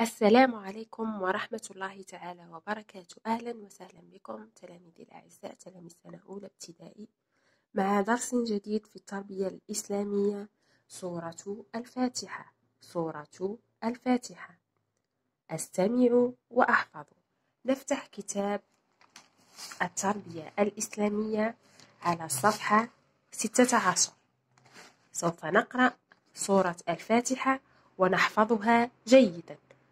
السلام عليكم ورحمة الله تعالى وبركاته أهلا وسهلا بكم تلاميذي الأعزاء تلاميذ سنة أولى ابتدائي مع درس جديد في التربية الإسلامية سورة الفاتحة سورة الفاتحة استمعوا وأحفظوا نفتح كتاب التربية الإسلامية على الصفحة 16 سوف نقرأ سورة الفاتحة ونحفظها جيداً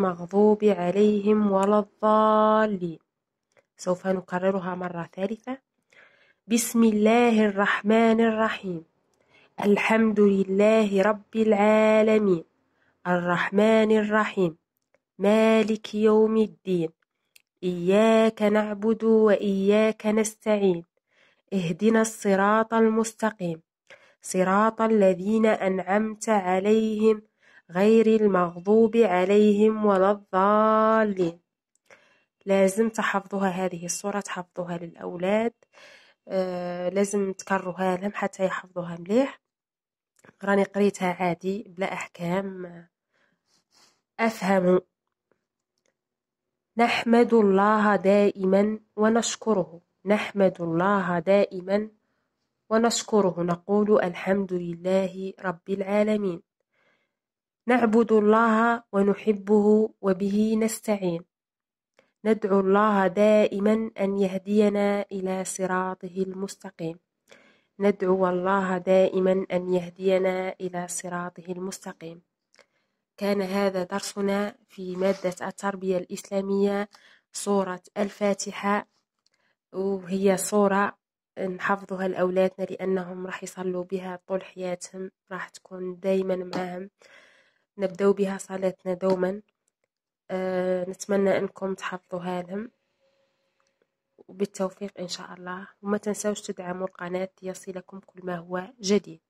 المغضوب عليهم ولا الضالين سوف نكررها مرة ثالثة بسم الله الرحمن الرحيم الحمد لله رب العالمين الرحمن الرحيم مالك يوم الدين إياك نعبد وإياك نستعين اهدنا الصراط المستقيم صراط الذين أنعمت عليهم غير المغضوب عليهم ولا الضالين لازم تحفظوها هذه الصورة تحفظوها للأولاد آه لازم تكرروها لهم حتى يحفظوها مليح راني قريتها عادي بلا أحكام أفهم نحمد الله دائما ونشكره نحمد الله دائما ونشكره نقول الحمد لله رب العالمين نعبد الله ونحبه وبه نستعين ندعو الله دائما أن يهدينا إلى صراطه المستقيم ندعو الله دائما أن يهدينا إلى صراطه المستقيم كان هذا درسنا في مادة التربية الإسلامية صورة الفاتحة وهي صورة نحفظها لأولادنا لأنهم راح يصلوا بها طول حياتهم راح تكون دايما معاهم نبدأ بها صلاتنا دوما أه نتمنى أنكم تحفظوها لهم وبالتوفيق إن شاء الله وما تنسوش تدعموا القناة ليصلكم كل ما هو جديد